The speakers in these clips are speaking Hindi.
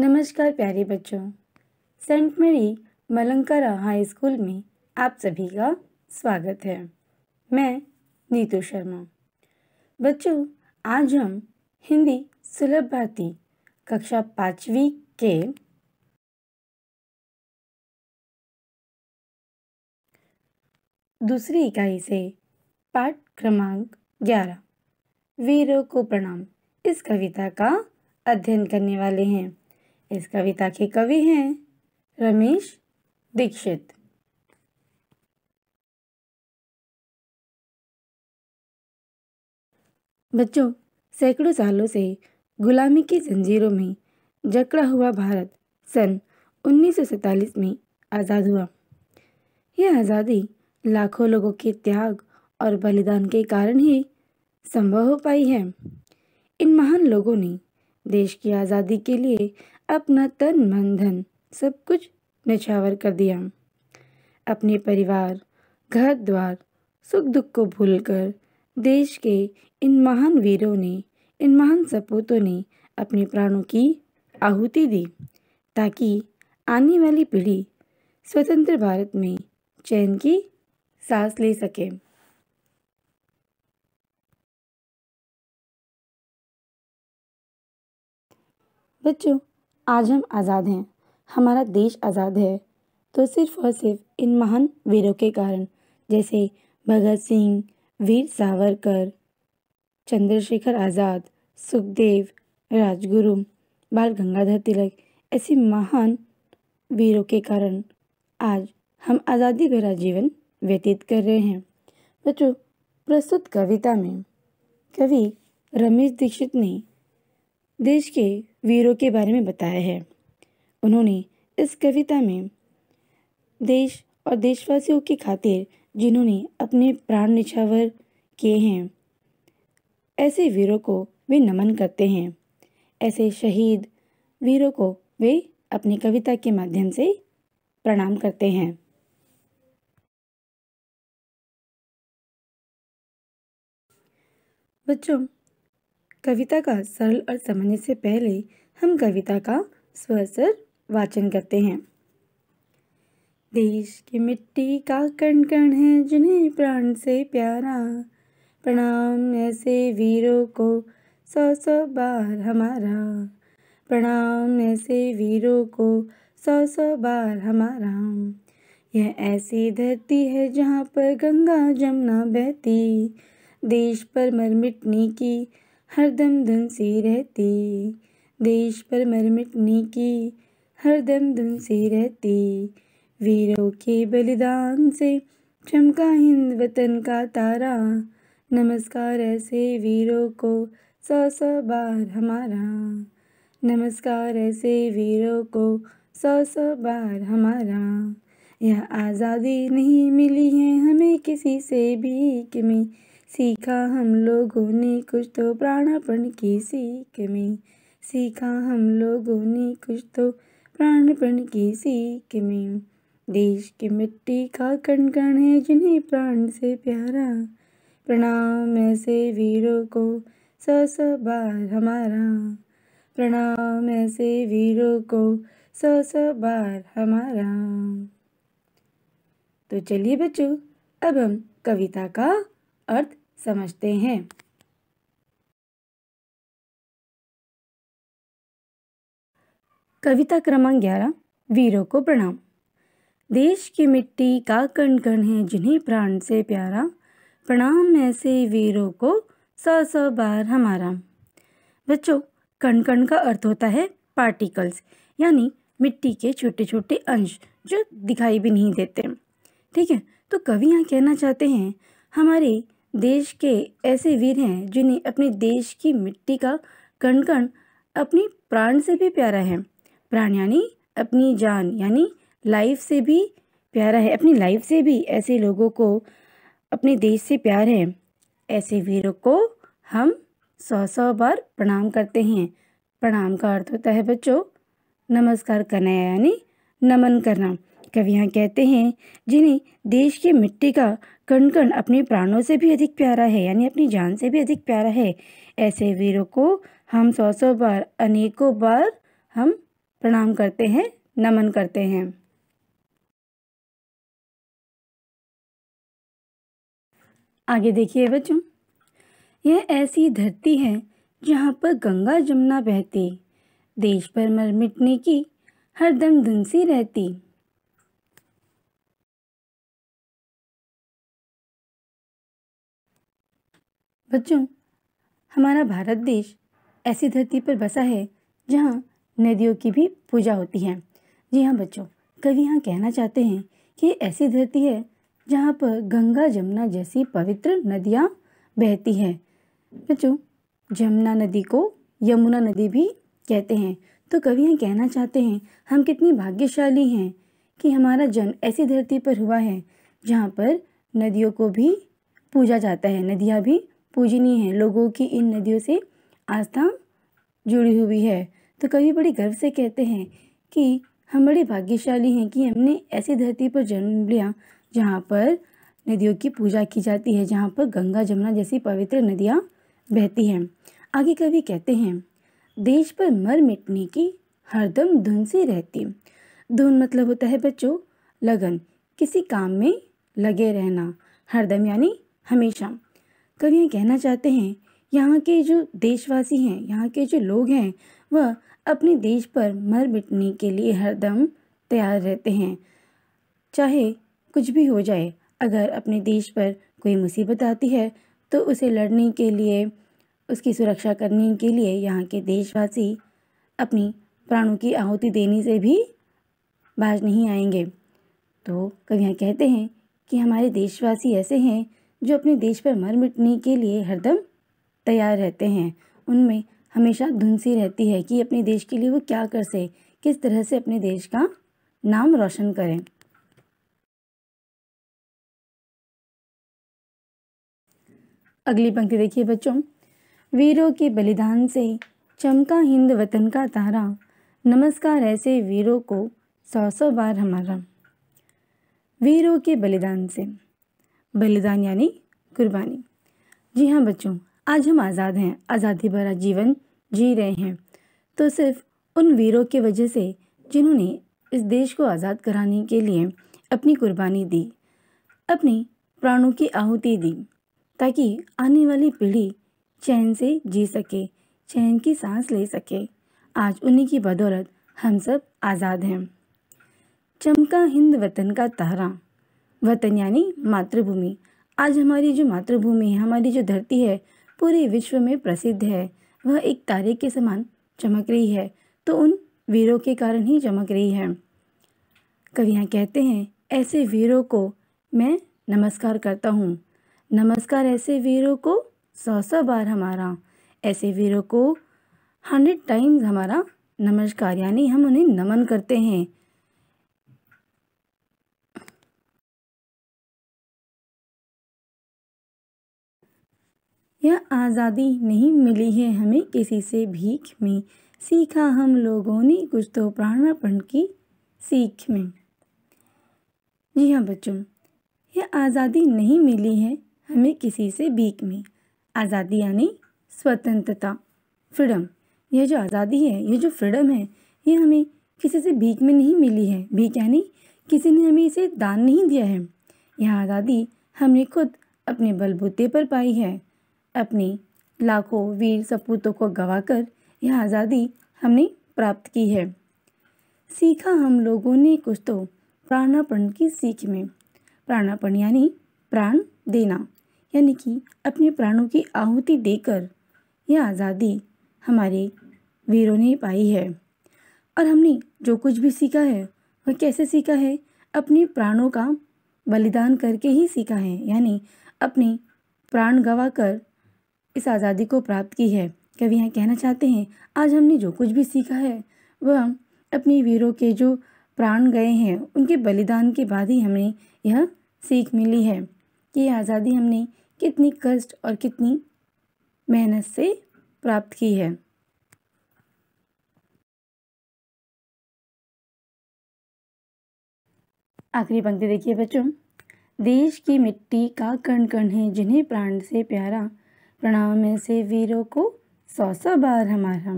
नमस्कार प्यारे बच्चों सेंट मेरी मलंकरा हाई स्कूल में आप सभी का स्वागत है मैं नीतू शर्मा बच्चों आज हम हिंदी सुलभ भारती कक्षा पाँचवी के दूसरी इकाई से पाठ क्रमांक ग्यारह वीरों को प्रणाम इस कविता का अध्ययन करने वाले हैं इस कविता के कवि हैं रमेश दीक्षित बच्चों सैकड़ों सालों से गुलामी की जंजीरों में जकड़ा हुआ भारत सन 1947 में आज़ाद हुआ यह आज़ादी लाखों लोगों के त्याग और बलिदान के कारण ही संभव हो पाई है इन महान लोगों ने देश की आज़ादी के लिए अपना तन मन धन सब कुछ निछावर कर दिया अपने परिवार घर द्वार सुख दुख को भूलकर देश के इन महान वीरों ने इन महान सपूतों ने अपने प्राणों की आहुति दी ताकि आने वाली पीढ़ी स्वतंत्र भारत में चैन की सांस ले सके बच्चों आज हम आज़ाद हैं हमारा देश आज़ाद है तो सिर्फ और सिर्फ इन महान वीरों के कारण जैसे भगत सिंह वीर सावरकर चंद्रशेखर आज़ाद सुखदेव राजगुरु बाल गंगाधर तिलक ऐसे महान वीरों के कारण आज हम आज़ादी भरा जीवन व्यतीत कर रहे हैं बच्चों प्रस्तुत कविता में कवि रमेश दीक्षित ने देश के वीरों के बारे में बताया है उन्होंने इस कविता में देश और देशवासियों की खातिर जिन्होंने अपने प्राण निछावर किए हैं ऐसे वीरों को वे नमन करते हैं ऐसे शहीद वीरों को वे अपनी कविता के माध्यम से प्रणाम करते हैं बच्चों कविता का सरल अर्थ समझने से पहले हम कविता का स्वसर वाचन करते हैं देश की मिट्टी का कण कण है जिन्हें प्राण से प्यारा प्रणाम ऐसे वीरों को सौ सौ बार हमारा प्रणाम ऐसे वीरों को सौ सौ बार हमारा यह ऐसी धरती है जहाँ पर गंगा जमुना बहती देश पर मर मिटने की हरदम धुन सी रहती देश पर मर मिटने की हरदम धुन सी रहती वीरों के बलिदान से चमका हिंद वतन का तारा नमस्कार ऐसे वीरों को सौ सौ बार हमारा नमस्कार ऐसे वीरों को सौ सौ बार हमारा यह आज़ादी नहीं मिली है हमें किसी से भी कि में सीखा हम लोगों ने कुछ तो प्राणपण की सीख में सीखा हम लोगों ने कुछ तो प्राणपण की सीख में देश की मिट्टी का कण कण है जिन्हें प्राण से प्यारा प्रणाम ऐसे वीरों को सौ सौ बार हमारा प्रणाम ऐसे वीरों को सौ सौ बार हमारा तो चलिए बच्चों अब हम कविता का अर्थ समझते हैं कविता क्रमांक ग्यारह वीरों को प्रणाम देश की मिट्टी का कण कण है जिन्हें प्राण से प्यारा प्रणाम ऐसे वीरों को सौ सौ बार हमारा बच्चों कण कण का अर्थ होता है पार्टिकल्स यानी मिट्टी के छोटे छोटे अंश जो दिखाई भी नहीं देते ठीक है तो कवि यहाँ कहना चाहते हैं हमारे देश के ऐसे वीर हैं जिन्हें अपने देश की मिट्टी का कण कण अपनी प्राण से भी प्यारा है प्राण यानी अपनी जान यानी लाइफ से भी प्यारा है अपनी लाइफ से भी ऐसे लोगों को अपने देश से प्यार है ऐसे वीरों को हम सौ सौ बार प्रणाम करते हैं प्रणाम का अर्थ होता है बच्चों नमस्कार करना यानी नमन करना कवि यहाँ कहते हैं जिन्हें देश की मिट्टी का कण कण अपने प्राणों से भी अधिक प्यारा है यानी अपनी जान से भी अधिक प्यारा है ऐसे वीरों को हम सौ सौ बार अनेकों बार हम प्रणाम करते हैं नमन करते हैं आगे देखिए बच्चों यह ऐसी धरती है जहाँ पर गंगा जमुना बहती देश भर मर मिटने की हर दम धुंसी रहती बच्चों हमारा भारत देश ऐसी धरती पर बसा है जहाँ नदियों की भी पूजा होती है जी हाँ बच्चों कवि यहाँ कहना चाहते हैं कि ऐसी धरती है जहाँ पर गंगा जमुना जैसी पवित्र नदियाँ बहती हैं बच्चों जमुना नदी को यमुना नदी भी कहते हैं तो कवि यहाँ कहना चाहते हैं हम कितनी भाग्यशाली हैं कि हमारा जन्म ऐसी धरती पर हुआ है जहाँ पर नदियों को भी पूजा जाता है नदियाँ भी पूजनीय है लोगों की इन नदियों से आस्था जुड़ी हुई है तो कभी बड़े गर्व से कहते हैं कि हम बड़े भाग्यशाली हैं कि हमने ऐसी धरती पर जन्म लिया जहाँ पर नदियों की पूजा की जाती है जहाँ पर गंगा जमुना जैसी पवित्र नदियाँ बहती हैं आगे कवि कहते हैं देश पर मर मिटने की हरदम धुन सी रहती धुन मतलब होता है बच्चों लगन किसी काम में लगे रहना हरदम यानी हमेशा कवि ये कहना चाहते हैं यहाँ के जो देशवासी हैं यहाँ के जो लोग हैं वह अपने देश पर मर मिटने के लिए हरदम तैयार रहते हैं चाहे कुछ भी हो जाए अगर अपने देश पर कोई मुसीबत आती है तो उसे लड़ने के लिए उसकी सुरक्षा करने के लिए यहाँ के देशवासी अपनी प्राणों की आहुति देने से भी बाज नहीं आएंगे तो कवि यहाँ कहते हैं कि हमारे देशवासी ऐसे हैं जो अपने देश पर मर मिटने के लिए हरदम तैयार रहते हैं उनमें हमेशा धुन सी रहती है कि अपने देश के लिए वो क्या कर सके किस तरह से अपने देश का नाम रोशन करें अगली पंक्ति देखिए बच्चों वीरों के बलिदान से चमका हिंद वतन का तारा नमस्कार ऐसे वीरों को सौ सौ बार हमारा वीरों के बलिदान से बलिदान यानी कुर्बानी जी हाँ बच्चों आज हम आज़ाद हैं आज़ादी भरा जीवन जी रहे हैं तो सिर्फ उन वीरों की वजह से जिन्होंने इस देश को आज़ाद कराने के लिए अपनी कुर्बानी दी अपने प्राणों की आहुति दी ताकि आने वाली पीढ़ी चैन से जी सके चैन की सांस ले सके आज उन्हीं की बदौलत हम सब आज़ाद हैं चमका हिंद वतन का तारा वतन यानी मातृभूमि आज हमारी जो मातृभूमि है हमारी जो धरती है पूरे विश्व में प्रसिद्ध है वह एक तारे के समान चमक रही है तो उन वीरों के कारण ही चमक रही है कवियाँ कहते हैं ऐसे वीरों को मैं नमस्कार करता हूँ नमस्कार ऐसे वीरों को सौ सौ बार हमारा ऐसे वीरों को हंड्रेड टाइम्स हमारा नमस्कार यानी हम उन्हें नमन करते हैं यह आज़ादी नहीं मिली है हमें किसी से भीख में सीखा हम लोगों ने कुछ तो प्राणापण की सीख में जी हाँ बच्चों यह आज़ादी नहीं मिली है हमें किसी से भीख में आज़ादी यानी स्वतंत्रता फ्रीडम यह जो आज़ादी है यह जो फ्रीडम है यह हमें किसी से भीख में नहीं मिली है भीख यानी किसी ने हमें इसे दान नहीं दिया है यह आज़ादी हमने खुद अपने बलबूते पर पाई है अपने लाखों वीर सपूतों को गवाकर यह आज़ादी हमने प्राप्त की है सीखा हम लोगों ने कुछ तो प्राणापण की सीख में प्राणापण यानी प्राण देना यानी कि अपने प्राणों की आहुति देकर यह आज़ादी हमारे वीरों ने पाई है और हमने जो कुछ भी सीखा है वह कैसे सीखा है अपने प्राणों का बलिदान करके ही सीखा है यानी अपने प्राण गवा कर इस आज़ादी को प्राप्त की है कवि यहाँ कहना चाहते हैं आज हमने जो कुछ भी सीखा है वह अपने वीरों के जो प्राण गए हैं उनके बलिदान के बाद ही हमें यह सीख मिली है कि आज़ादी हमने कितनी कष्ट और कितनी मेहनत से प्राप्त की है आखिरी पंक्ति देखिए बच्चों देश की मिट्टी का कण कण है जिन्हें प्राण से प्यारा प्रणाम ऐसे वीरों को सौ सौ बार हमारा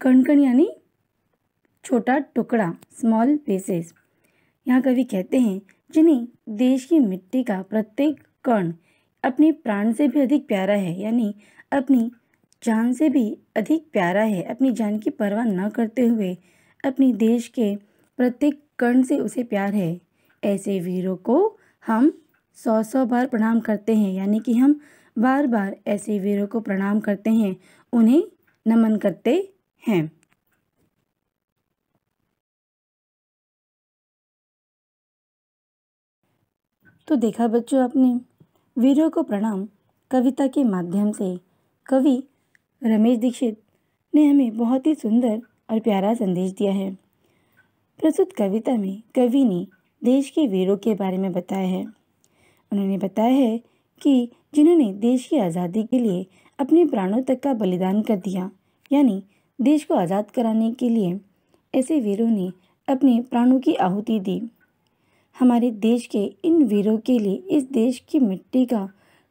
कण यानी छोटा टुकड़ा स्मॉल पीसेस यहाँ कवि कहते हैं जिन्हें देश की मिट्टी का प्रत्येक कण अपने प्राण से भी अधिक प्यारा है यानी अपनी जान से भी अधिक प्यारा है अपनी जान की परवाह न करते हुए अपने देश के प्रत्येक कण से उसे प्यार है ऐसे वीरों को हम सौ सौ बार प्रणाम करते हैं यानी कि हम बार बार ऐसे वीरों को प्रणाम करते हैं उन्हें नमन करते हैं तो देखा बच्चों आपने वीरों को प्रणाम कविता के माध्यम से कवि रमेश दीक्षित ने हमें बहुत ही सुंदर और प्यारा संदेश दिया है प्रस्तुत कविता में कवि ने देश के वीरों के बारे में बताया है उन्होंने बताया है कि जिन्होंने देश की आज़ादी के लिए अपने प्राणों तक का बलिदान कर दिया यानी देश को आज़ाद कराने के लिए ऐसे वीरों ने अपने प्राणों की आहुति दी हमारे देश के इन वीरों के लिए इस देश की मिट्टी का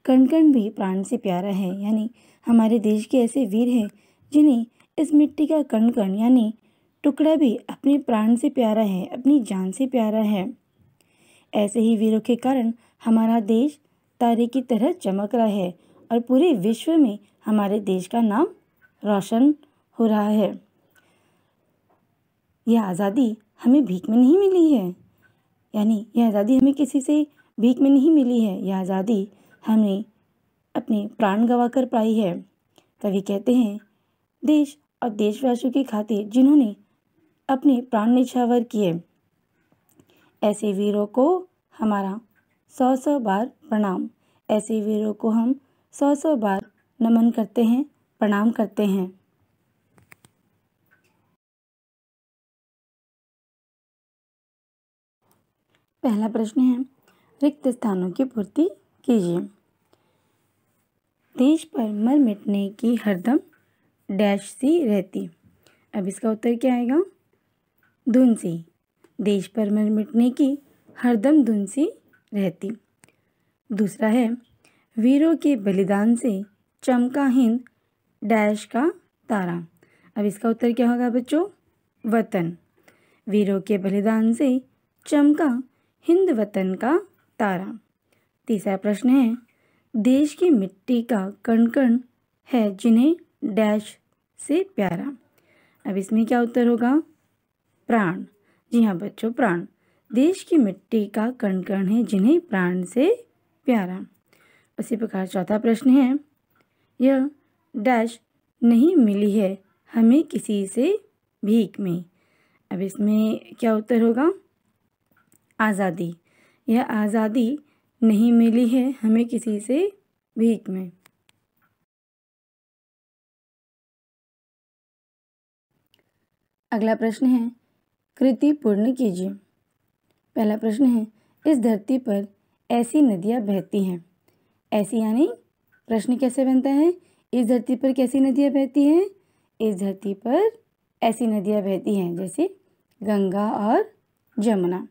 कण कण भी प्राण से प्यारा है यानी हमारे देश के ऐसे वीर हैं जिन्हें इस मिट्टी का कण कण यानी टुकड़ा भी अपने प्राण से प्यारा है अपनी जान से प्यारा है ऐसे ही वीरों के कारण हमारा देश तारे की तरह चमक रहा है और पूरे विश्व में हमारे देश का नाम रोशन हो रहा है यह आज़ादी हमें भीख में नहीं मिली है यानी यह आज़ादी हमें किसी से भीख में नहीं मिली है यह आज़ादी हमें अपने प्राण गवा कर पाई है तभी कहते हैं देश और देशवासियों की खातिर जिन्होंने अपने प्राण निछावर किए ऐसे वीरों को हमारा सौ सौ बार प्रणाम ऐसे वीरों को हम सौ सौ बार नमन करते हैं प्रणाम करते हैं पहला प्रश्न है रिक्त स्थानों की पूर्ति कीजिए देश पर मर मिटने की हरदम डैश सी रहती अब इसका उत्तर क्या आएगा धुन सी देश पर मर मिटने की हरदम धुन सी रहती दूसरा है वीरों के बलिदान से चमका हिंद डैश का तारा अब इसका उत्तर क्या होगा बच्चों वतन वीरों के बलिदान से चमका हिंद वतन का तारा तीसरा प्रश्न है देश की मिट्टी का कण कण है जिन्हें डैश से प्यारा अब इसमें क्या उत्तर होगा प्राण जी हाँ बच्चों प्राण देश की मिट्टी का कण कण है जिन्हें प्राण से प्यारा उसी प्रकार चौथा प्रश्न है यह डैश नहीं मिली है हमें किसी से भीख में अब इसमें क्या उत्तर होगा आज़ादी यह आज़ादी नहीं मिली है हमें किसी से भीख में अगला प्रश्न है कृति पूर्ण कीजिए पहला प्रश्न है इस धरती पर ऐसी नदियाँ बहती हैं ऐसी यानी प्रश्न कैसे बनता है इस धरती पर कैसी नदियाँ बहती हैं इस धरती पर ऐसी नदियाँ बहती हैं जैसे गंगा और जमुना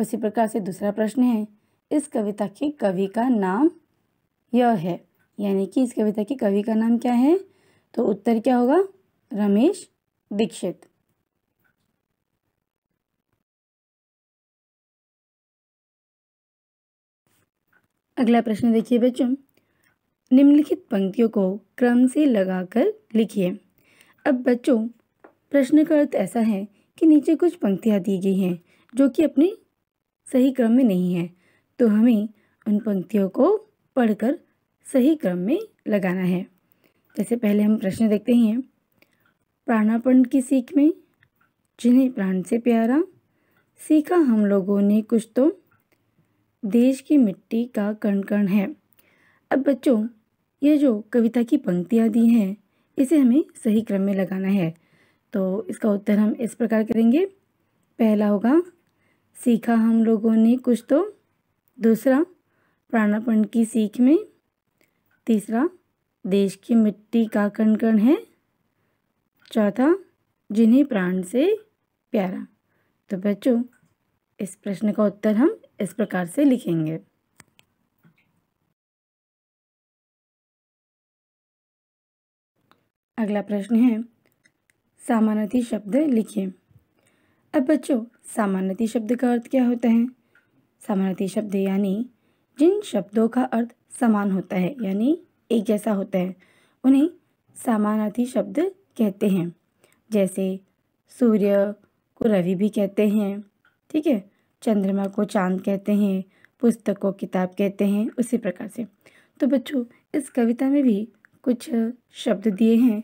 उसी प्रकार से दूसरा प्रश्न है इस कविता के कवि का नाम यह है यानी कि इस कविता के कवि का नाम क्या है तो उत्तर क्या होगा रमेश दीक्षित अगला प्रश्न देखिए बच्चों निम्नलिखित पंक्तियों को क्रम से लगाकर लिखिए अब बच्चों प्रश्न का अर्थ ऐसा है कि नीचे कुछ पंक्तियाँ दी गई हैं जो कि अपने सही क्रम में नहीं है तो हमें उन पंक्तियों को पढ़कर सही क्रम में लगाना है जैसे पहले हम प्रश्न देखते हैं प्राणापण की सीख में जिन्हें प्राण से प्यारा सीखा हम लोगों ने कुछ तो देश की मिट्टी का कण कण है अब बच्चों ये जो कविता की पंक्तियाँ दी हैं इसे हमें सही क्रम में लगाना है तो इसका उत्तर हम इस प्रकार करेंगे पहला होगा सीखा हम लोगों ने कुछ तो दूसरा प्राणापण की सीख में तीसरा देश की मिट्टी का कण कण है चौथा जिन्हें प्राण से प्यारा तो बच्चों इस प्रश्न का उत्तर हम इस प्रकार से लिखेंगे अगला प्रश्न है सामानार्थी शब्द लिखिए अब बच्चों सामानार्थी शब्द का अर्थ क्या होता है सामानार्थी शब्द यानी जिन शब्दों का अर्थ समान होता है यानी एक जैसा होता है उन्हें सामानार्थी शब्द कहते हैं जैसे सूर्य को रवि भी कहते हैं ठीक है चंद्रमा को चांद कहते हैं पुस्तक को किताब कहते हैं उसी प्रकार से तो बच्चों इस कविता में भी कुछ शब्द दिए हैं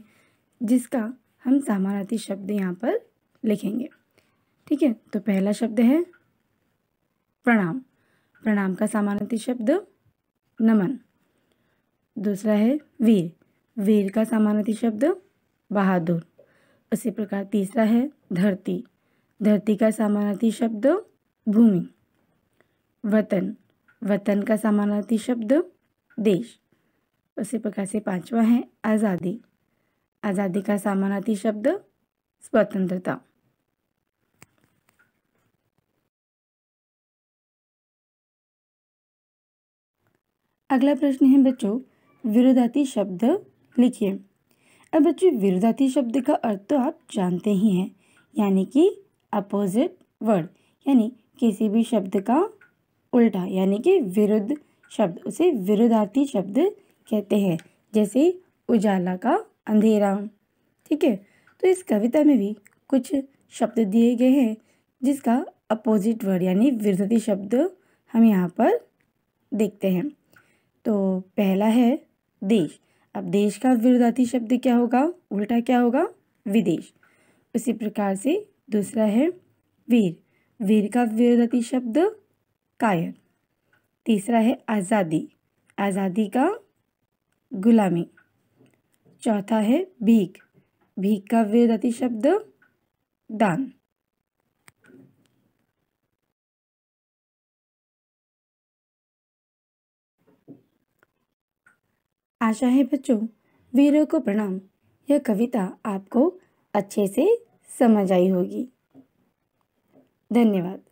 जिसका हम समानार्थी शब्द यहाँ पर लिखेंगे ठीक है तो पहला शब्द है प्रणाम प्रणाम का समानार्थी शब्द नमन दूसरा है वीर वीर का समानार्थी शब्द बहादुर उसी प्रकार तीसरा है धरती धरती का समानार्थी शब्द भूमि वतन वतन का समानार्थी शब्द देश उसी प्रकार से पांचवा है आज़ादी आज़ादी का समानार्थी शब्द स्वतंत्रता अगला प्रश्न है बच्चों विरोधाती शब्द लिखिए अब बच्चों विरोधाती शब्द का अर्थ तो आप जानते ही हैं यानी कि अपोजिट वर्ड यानी किसी भी शब्द का उल्टा यानी कि विरुद्ध शब्द उसे विरुद्धार्थी शब्द कहते हैं जैसे उजाला का अंधेरा ठीक है तो इस कविता में भी कुछ शब्द दिए गए हैं जिसका अपोजिट वर्ड यानी विरुद्धी शब्द हम यहाँ पर देखते हैं तो पहला है देश अब देश का विरुद्धार्थी शब्द क्या होगा उल्टा क्या होगा विदेश उसी प्रकार से दूसरा है वीर वीर का विरोधी शब्द कायर तीसरा है आज़ादी आज़ादी का गुलामी चौथा है भीख भीख का विरोधी शब्द दान आशा है बच्चों वीरों को प्रणाम यह कविता आपको अच्छे से समझ आई होगी धन्यवाद